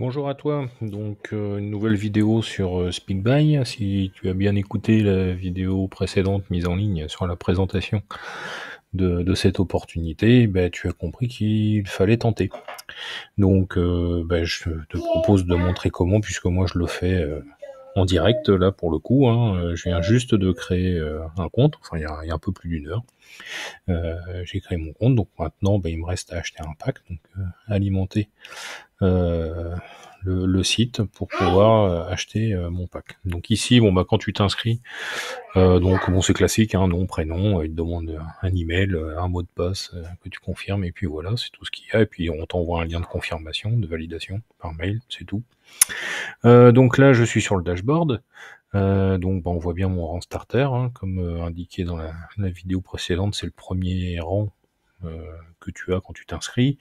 Bonjour à toi, donc euh, une nouvelle vidéo sur euh, Speedbuy, Si tu as bien écouté la vidéo précédente mise en ligne sur la présentation de, cette opportunité, ben, tu as compris qu'il fallait tenter. Donc euh, ben, je te propose de montrer comment, puisque moi je le fais en direct là pour le coup. Hein. je viens juste de créer un compte, enfin il y a, un peu plus d'une heure. j'ai créé mon compte, donc maintenant ben, il me reste à acheter un pack, donc alimenter euh, le, site pour pouvoir euh, acheter euh, mon pack. Donc ici, bon bah quand tu t'inscris, donc bon c'est classique, un hein, nom, prénom, il te demande un email, un mot de passe que tu confirmes et puis voilà, c'est tout ce qu'il y a. Et puis on t'envoie un lien de confirmation, de validation par mail, c'est tout. donc là, je suis sur le dashboard. donc bah, on voit bien mon rang starter, hein, comme indiqué dans la vidéo précédente, c'est le premier rang euh, que tu as quand tu t'inscris.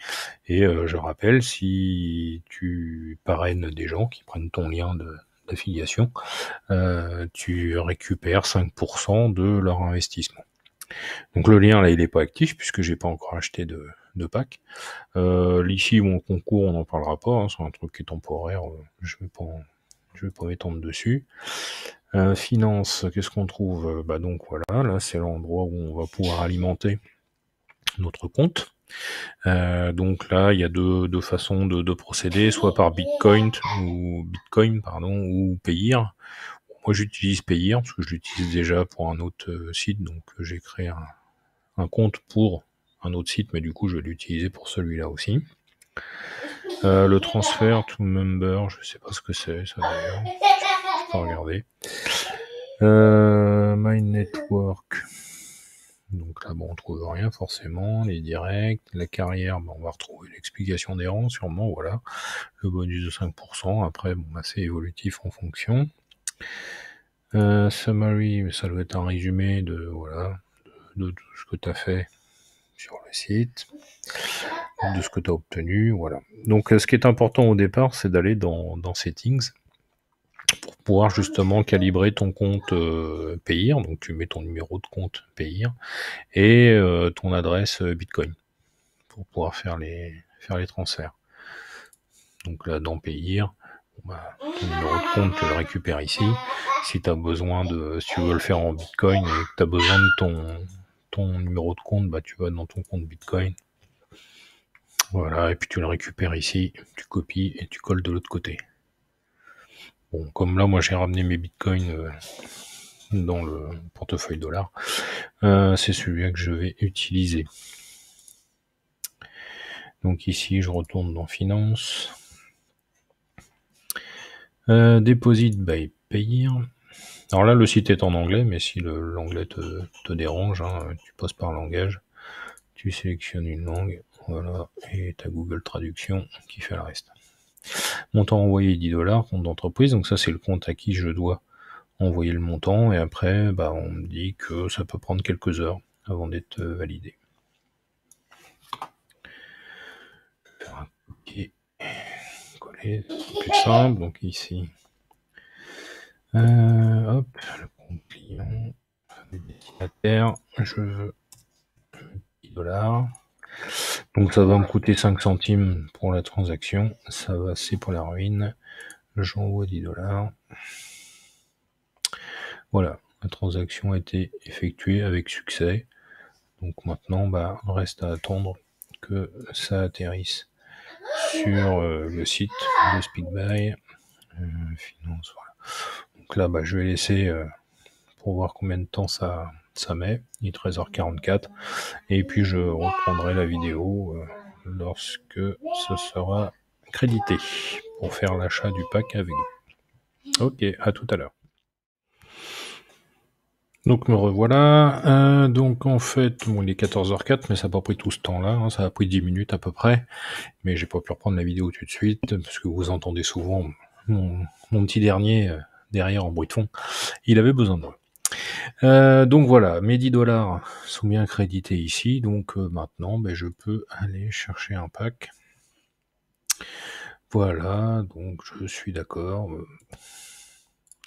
Et euh, je rappelle, si tu parraines des gens qui prennent ton lien d'affiliation, euh, tu récupères 5% de leur investissement. Donc le lien là il n'est pas actif puisque j'ai pas encore acheté de, de pack. Euh, L'ici mon concours on n'en parlera pas, hein, c'est un truc qui est temporaire, je vais pas je vais pas m'étendre dessus. finance, qu'est-ce qu'on trouve Bah donc voilà, là c'est l'endroit où on va pouvoir alimenter notre compte. Euh, donc là, il y a deux, façons de, procéder, soit par Bitcoin ou Bitcoin pardon ou payer. Moi, j'utilise payer parce que je l'utilise déjà pour un autre euh, site, donc euh, j'ai créé un, compte pour un autre site, mais du coup, je vais l'utiliser pour celui-là aussi. le transfert to member, je sais pas ce que c'est, ça regarder. my network. Donc là, bon, on trouve rien forcément, les directs, la carrière, on va retrouver l'explication des rangs sûrement, voilà. Le bonus de 5%, après, bon, bah, c'est évolutif en fonction. Euh, summary, ça doit être un résumé de, voilà, de, tout ce que tu as fait sur le site, de ce que tu as obtenu, voilà. Donc euh, ce qui est important au départ, c'est d'aller dans Settings, justement calibrer ton compte euh, payer Donc tu mets ton numéro de compte payer et euh, ton adresse euh, Bitcoin pour pouvoir faire les, faire les transferts. Donc là, dans payer, bah, ton numéro de compte, tu le récupères ici. Si tu as besoin de, si tu veux le faire en Bitcoin et que tu as besoin de ton, ton numéro de compte, bah, tu vas dans ton compte Bitcoin. Voilà, et puis tu le récupères ici, tu copies et tu colles de l'autre côté. Bon, comme là, moi j'ai ramené mes bitcoins euh, dans le portefeuille dollar, euh, c'est celui que je vais utiliser. Donc ici, je retourne dans Finance. Euh, deposit by Payer. Alors là, le site est en anglais, mais si l'anglais te, dérange, hein, tu passes par langage, tu sélectionnes une langue, voilà, et as Google Traduction qui fait le reste. Montant envoyé 10 dollars, compte d'entreprise. Donc ça, c'est le compte à qui je dois envoyer le montant. Et après, bah, on me dit que ça peut prendre quelques heures avant d'être euh, validé. Faire un coller, c'est plus simple. Donc ici, euh, hop, le compte client, destinataire, je veux 10 dollars. Donc ça va me coûter 5 centimes pour la transaction. Ça va, c'est pour la ruine. J'envoie 10 dollars. Voilà, la transaction a été effectuée avec succès. Donc maintenant, bah, reste à attendre que ça atterrisse sur euh, le site de Speedbuy. Euh, Donc là, bah, je vais laisser euh, pour voir combien de temps ça, ça met, il est 13h44. Et puis je reprendrai la vidéo euh, lorsque ce sera crédité pour faire l'achat du pack avec vous. Ok, à tout à l'heure. Donc me revoilà. Euh, donc en fait, bon, il est 14h04, mais ça n'a pas pris tout ce temps-là. Hein. ça a pris 10 minutes à peu près. Mais j'ai pas pu reprendre la vidéo tout de suite, parce que vous entendez souvent mon, petit dernier euh, derrière en bruit de fond. Il avait besoin de moi. Euh, donc voilà, mes 10 dollars sont bien crédités ici. Donc euh, maintenant, ben, je peux aller chercher un pack. Voilà, donc je suis d'accord. Euh,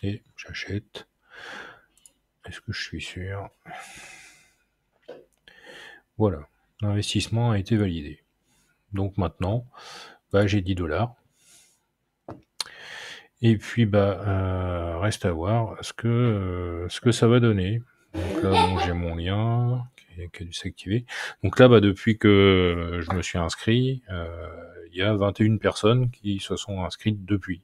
et j'achète. Est-ce que je suis sûr Voilà, l'investissement a été validé. Donc maintenant, ben, j'ai 10 dollars. Et puis, bah, euh, reste à voir ce que, euh, ce que ça va donner. Donc là, j'ai mon lien qui, a dû s'activer. Donc là, bah, depuis que je me suis inscrit, euh, il y a 21 personnes qui se sont inscrites depuis,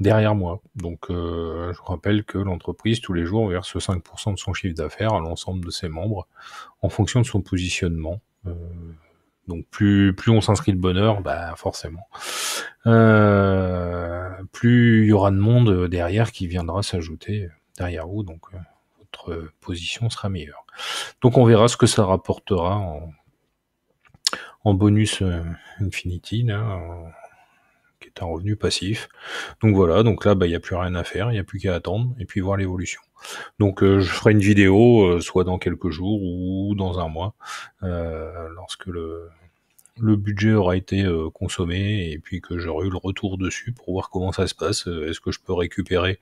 derrière moi. Donc je rappelle que l'entreprise, tous les jours, verse 5% de son chiffre d'affaires à l'ensemble de ses membres en fonction de son positionnement. donc plus, plus on s'inscrit de bonheur, bah forcément. Euh, plus il y aura de monde euh, derrière qui viendra s'ajouter euh, derrière vous. Donc, euh, votre position sera meilleure. Donc, on verra ce que ça rapportera en, bonus Infinity, là, qui est un revenu passif. Donc voilà, donc là, bah, il n'y a plus rien à faire, il n'y a plus qu'à attendre et puis voir l'évolution. Donc je ferai une vidéo, soit dans quelques jours ou dans un mois, lorsque le, le budget aura été euh, consommé et puis que j'aurai eu le retour dessus pour voir comment ça se passe. Euh, est-ce que je peux récupérer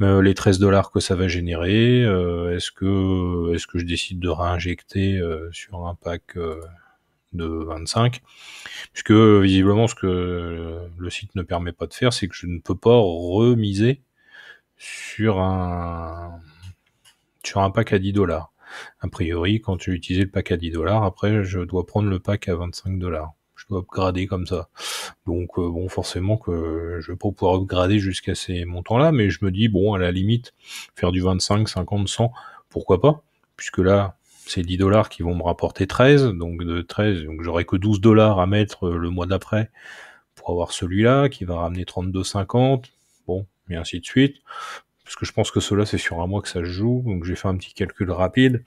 euh, les 13 dollars que ça va générer Est-ce que est-ce que je décide de réinjecter sur un pack de 25 puisque visiblement ce que le site ne permet pas de faire c'est que je ne peux pas remiser sur un sur un pack à 10 dollars a priori, quand j'ai utilisé le pack à 10 dollars, après, je dois prendre le pack à 25 dollars. Je dois upgrader comme ça. Donc, euh, bon, forcément que je vais pas pouvoir upgrader jusqu'à ces montants-là, mais je me dis, bon, à la limite, faire du 25, 50, 100, pourquoi pas Puisque là, c'est 10 dollars qui vont me rapporter 13, donc de 13, donc j'aurai que 12 dollars à mettre euh, le mois d'après pour avoir celui-là qui va ramener 32,50, bon, et ainsi de suite parce que je pense que cela c'est sur un mois que ça se joue, donc j'ai fait un petit calcul rapide.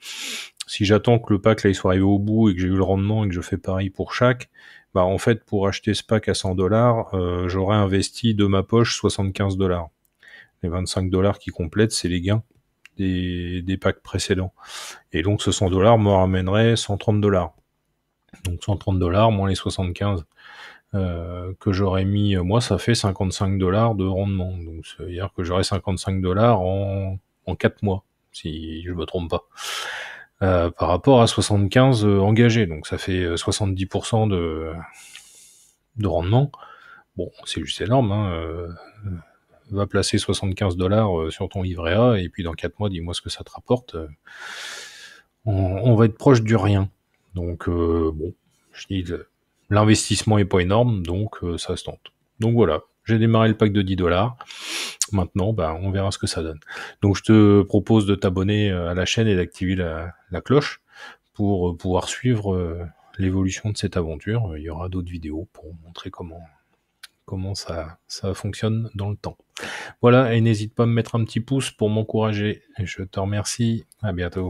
Si j'attends que le pack là il soit arrivé au bout et que j'ai eu le rendement et que je fais pareil pour chaque, bah en fait pour acheter ce pack à 100 dollars, euh, j'aurais investi de ma poche 75 dollars. Les 25 dollars qui complètent, c'est les gains des, des, packs précédents. Et donc ce 100 dollars me ramènerait 130 dollars. Donc 130 dollars moins les 75. Euh, que j'aurais mis, euh, moi ça fait 55 dollars de rendement. Donc c'est-à-dire que j'aurais 55 dollars en, en 4 mois, si je me trompe pas. Euh, par rapport à 75 engagés, donc ça fait 70% de, de rendement. Bon, c'est juste énorme. Hein, va placer 75 dollars sur ton livret A et puis dans 4 mois, dis-moi ce que ça te rapporte. On, on, va être proche du rien. Donc bon, je dis L'investissement est pas énorme, donc euh, ça se tente. Donc voilà, j'ai démarré le pack de 10 dollars. Maintenant, bah, on verra ce que ça donne. Donc je te propose de t'abonner euh, à la chaîne et d'activer la, la, cloche pour euh, pouvoir suivre l'évolution de cette aventure. Il y aura d'autres vidéos pour montrer comment comment ça, ça fonctionne dans le temps. Voilà, et n'hésite pas à me mettre un petit pouce pour m'encourager. Je te remercie. À bientôt.